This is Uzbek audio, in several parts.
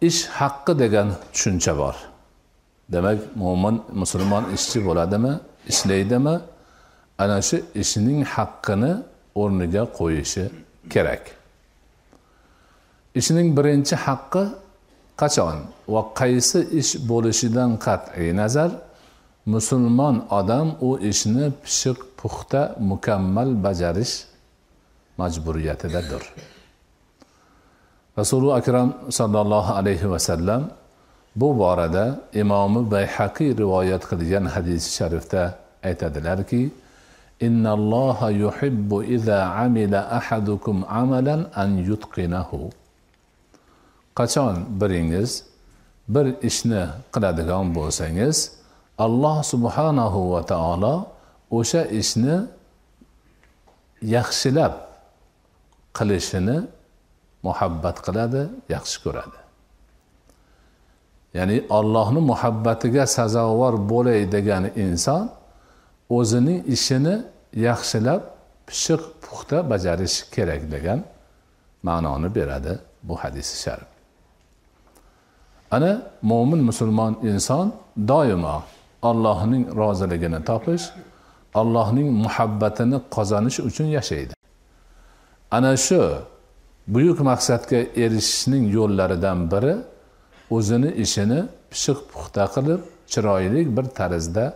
ish haqqi degan tushuncha bor demak mo'min musulmon ishchi bo'ladimi ishlaydimi ana shu ishining haqqini o'rniga qo'yishi kerak ishning birinchi haqqi qachon va qaysi ish bo'lishidan qat'iy nazar musulmon odam u ishni pishiq puxta mukammal bajarish majburiyatidadir rasuli akram sollallohu alayhi vasallam bu borada imomi bayhaqiy rivoyat qilgan hadis sharifda aytadilarki innalloha yuhibbu iza amila ahadukum amalan an yutqinahu qachon biringiz bir ishni qiladigan bo'lsangiz alloh subhanahu va taolo o'sha ishni yaxshilab qilishini muhabbat qiladi yaxshi ko'radi ya'ni ollohni muhabbatiga sazovor bo'lay degan inson o'zining ishini yaxshilab pishiq puxta bajarish kerak degan ma'noni beradi bu hadisi sharif ana mo'min musulmon inson doimo allohning roziligini topish allohning muhabbatini qozonish uchun yashaydi ana shu buyuk maqsadga erishishning yo'llaridan biri o'zini ishini pishiq puxta qilib chiroyli bir tarzda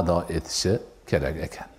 ado etishi kerak ekan